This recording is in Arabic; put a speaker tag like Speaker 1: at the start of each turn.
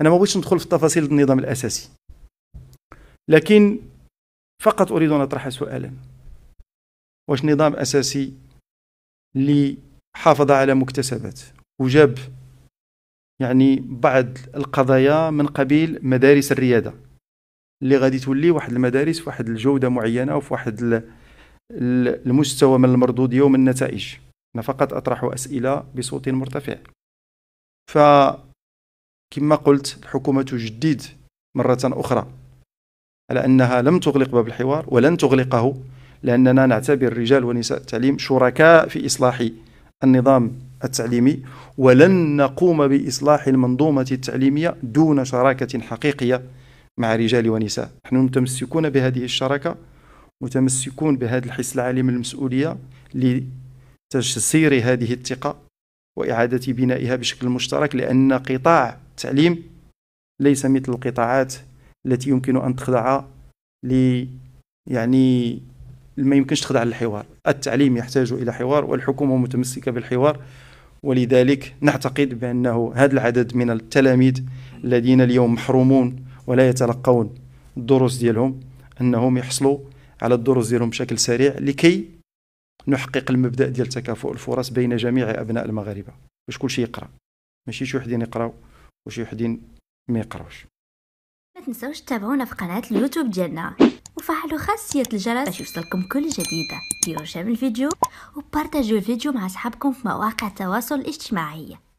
Speaker 1: انا ما بغيتش ندخل في تفاصيل النظام الاساسي لكن فقط اريد ان اطرح سؤالا واش نظام اساسي اللي حافظ على مكتسبات وجاب يعني بعض القضايا من قبيل مدارس الرياده اللي غادي تولي واحد المدارس في واحد الجوده معينه وفي واحد المستوى من المردود يوم النتائج انا فقط اطرح اسئله بصوت مرتفع ف كما قلت الحكومة تجدد مرة أخرى على أنها لم تغلق باب الحوار ولن تغلقه لأننا نعتبر رجال ونساء التعليم شركاء في إصلاح النظام التعليمي ولن نقوم بإصلاح المنظومة التعليمية دون شراكة حقيقية مع رجال ونساء نحن متمسكون بهذه الشراكة متمسكون بهذا الحس العالي من المسؤولية لتجسير هذه الثقة وإعادة بنائها بشكل مشترك لأن قطاع التعليم ليس مثل القطاعات التي يمكن أن تخضع ل يعني ما يمكنش تخضع للحوار التعليم يحتاج إلى حوار والحكومة متمسكة بالحوار ولذلك نعتقد بأنه هذا العدد من التلاميذ الذين اليوم محرومون ولا يتلقون الدروس ديالهم أنهم يحصلوا على الدروس ديالهم بشكل سريع لكي نحقق المبدأ ديال تكافؤ الفرص بين جميع أبناء المغاربة باش كل شيء يقرأ ماشي شي وحدين يقراو وشي وحدين ما يقراوش
Speaker 2: ما تنساوش تتابعونا في قناه اليوتيوب ديالنا وفعلوا خاصيه الجرس باش يوصلكم كل جديد ديروا شير الفيديو وبارطاجيو الفيديو مع اصحابكم في مواقع التواصل الاجتماعي